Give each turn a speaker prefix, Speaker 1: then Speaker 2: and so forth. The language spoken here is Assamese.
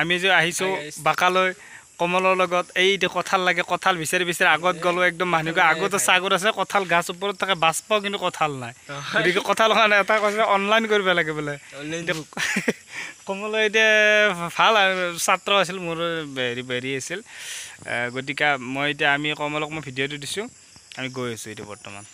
Speaker 1: আমি যে আহিছোঁ বাকালৈ কমলৰ লগত এই এতিয়া কঁঠাল লাগে কঁঠাল বিচাৰি বিচাৰি আগত গ'লোঁ একদম মানুহক আগতে চাগৰ আছে কঁঠাল গাছ ওপৰত থাকে বাছ পাওঁ কিন্তু কঁঠাল নাই oh, গতিকে কঁঠাল হোৱা এটা কৈছে অনলাইন কৰিব লাগে বোলে কমলৈ এতিয়া ভাল ছাত্ৰ আছিল মোৰ হেৰি হেৰি আছিল গতিকে মই এতিয়া আমি কমলক মই ভিডিঅ'টো দিছোঁ
Speaker 2: আমি গৈ আছোঁ এতিয়া বৰ্তমান